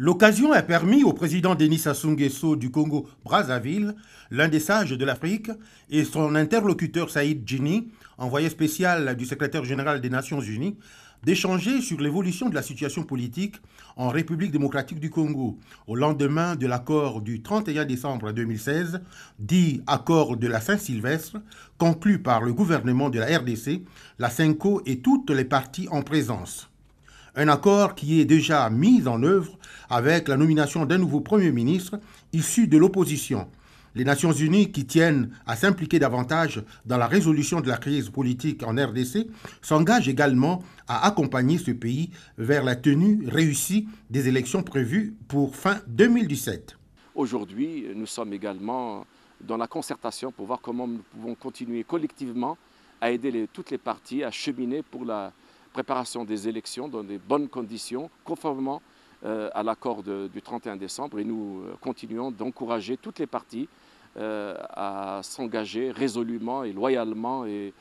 L'occasion a permis au président Denis Sassou Nguesso du Congo Brazzaville, l'un des sages de l'Afrique, et son interlocuteur Saïd Djini, envoyé spécial du secrétaire général des Nations Unies, d'échanger sur l'évolution de la situation politique en République démocratique du Congo au lendemain de l'accord du 31 décembre 2016, dit accord de la Saint-Sylvestre, conclu par le gouvernement de la RDC, la CENCO et toutes les parties en présence. Un accord qui est déjà mis en œuvre avec la nomination d'un nouveau Premier ministre issu de l'opposition. Les Nations Unies qui tiennent à s'impliquer davantage dans la résolution de la crise politique en RDC s'engagent également à accompagner ce pays vers la tenue réussie des élections prévues pour fin 2017. Aujourd'hui, nous sommes également dans la concertation pour voir comment nous pouvons continuer collectivement à aider toutes les parties à cheminer pour la, préparation des élections dans des bonnes conditions, conformément euh, à l'accord du 31 décembre. Et nous euh, continuons d'encourager toutes les parties euh, à s'engager résolument et loyalement et,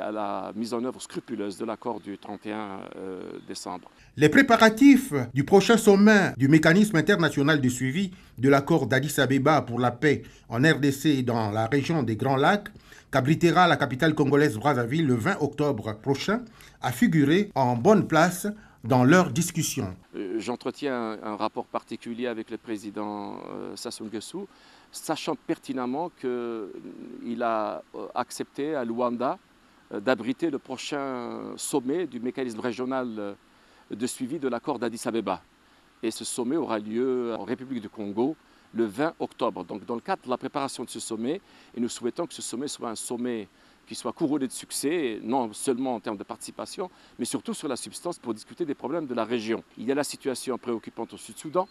à la mise en œuvre scrupuleuse de l'accord du 31 euh, décembre. Les préparatifs du prochain sommet du mécanisme international de suivi de l'accord d'Addis Abeba pour la paix en RDC et dans la région des Grands Lacs, qu'abritera la capitale congolaise Brazzaville le 20 octobre prochain, a figuré en bonne place dans leurs discussions. Euh, j'entretiens un rapport particulier avec le président euh, Sassou Nguessou, sachant pertinemment qu'il mm, a euh, accepté à Luanda d'abriter le prochain sommet du mécanisme régional de suivi de l'accord d'Addis Abeba. Et ce sommet aura lieu en République du Congo le 20 octobre. Donc dans le cadre de la préparation de ce sommet, et nous souhaitons que ce sommet soit un sommet qui soit couronné de succès, non seulement en termes de participation, mais surtout sur la substance pour discuter des problèmes de la région. Il y a la situation préoccupante au Sud-Soudan,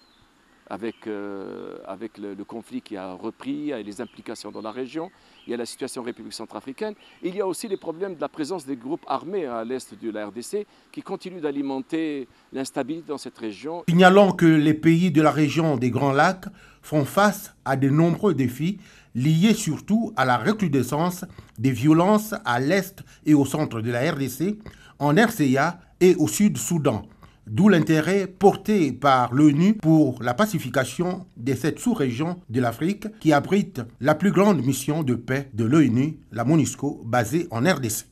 avec, euh, avec le, conflit qui a repris et les implications dans la région. Il y a la situation en République centrafricaine. Il y a aussi les problèmes de la présence des groupes armés à l'est de la RDC qui continuent d'alimenter l'instabilité dans cette région. Signalons que les pays de la région des Grands Lacs font face à de nombreux défis liée surtout à la recrudescence des violences à l'est et au centre de la RDC, en RCA et au Sud-Soudan, d'où l'intérêt porté par l'ONU pour la pacification de cette sous-région de l'Afrique qui abrite la plus grande mission de paix de l'ONU, la MONUSCO, basée en RDC.